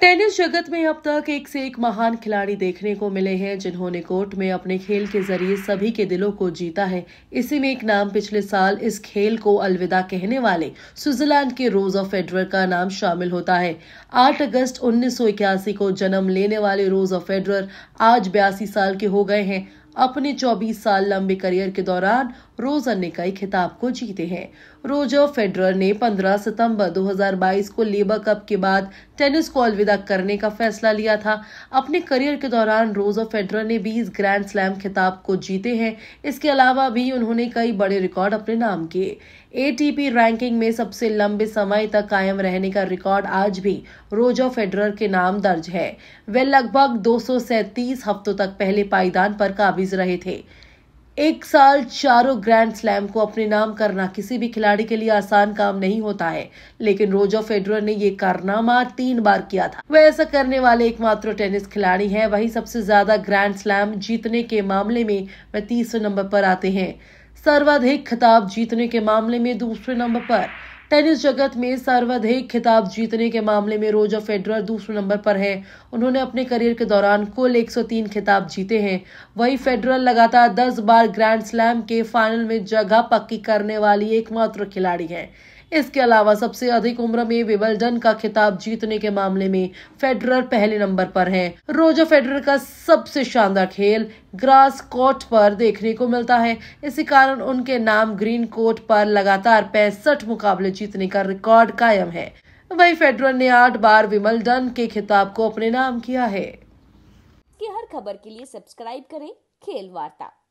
tennis जगत में अब तक एक से एक महान खिलाड़ी देखने को मिले हैं जिन्होंने कोर्ट में अपने खेल के जरिए सभी के दिलों को जीता है इसी में एक नाम पिछले साल इस खेल को अलविदा कहने वाले स्विट्जरलैंड के रोजा फेडरर का नाम शामिल होता है 8 अगस्त 1981 को जन्म लेने वाले रोजा फेडरर आज बयासी साल के हो गए हैं अपने 24 साल लंबे करियर के दौरान रोजर ने कई खिताब को जीते हैं रोजर फेडरर ने 15 सितंबर 2022 को लेबर कप के बाद टेनिस को अलविदा करने का फैसला लिया था अपने करियर के दौरान रोजर फेडरर ने 20 ग्रैंड स्लैम खिताब को जीते हैं इसके अलावा भी उन्होंने कई बड़े रिकॉर्ड अपने नाम किए एटीपी रैंकिंग में सबसे लंबे समय तक कायम रहने का रिकॉर्ड आज भी रोजर फेडरर के नाम दर्ज है वे लगभग दो हफ्तों तक पहले पायदान पर काबिज रहे थे एक साल चारों ग्रैंड स्लैम को अपने नाम करना किसी भी खिलाड़ी के लिए आसान काम नहीं होता है लेकिन रोजर फेडरर ने ये कारनामा तीन बार किया था वह ऐसा करने वाले एकमात्र टेनिस खिलाड़ी हैं वही सबसे ज्यादा ग्रैंड स्लैम जीतने के मामले में वह तीसरे नंबर पर आते हैं सर्वाधिक खिताब जीतने के मामले में दूसरे नंबर पर टेनिस जगत में सर्वाधिक खिताब जीतने के मामले में रोजर फेडरर दूसरे नंबर पर हैं उन्होंने अपने करियर के दौरान कुल 103 खिताब जीते हैं वही फेडरर लगातार 10 बार ग्रैंड स्लैम के फाइनल में जगह पक्की करने वाली एकमात्र खिलाड़ी हैं इसके अलावा सबसे अधिक उम्र में विबल्डन का खिताब जीतने के मामले में फेडरर पहले नंबर पर हैं रोजर फेडरर का सबसे शानदार खेल ग्रास कोर्ट पर देखने को मिलता है इसी कारण उनके नाम ग्रीन कोर्ट पर लगातार पैंसठ मुकाबले जीतने का रिकॉर्ड कायम है वही फेडरर ने आठ बार विमल्डन के खिताब को अपने नाम किया है की हर खबर के लिए सब्सक्राइब करें खेल वार्ता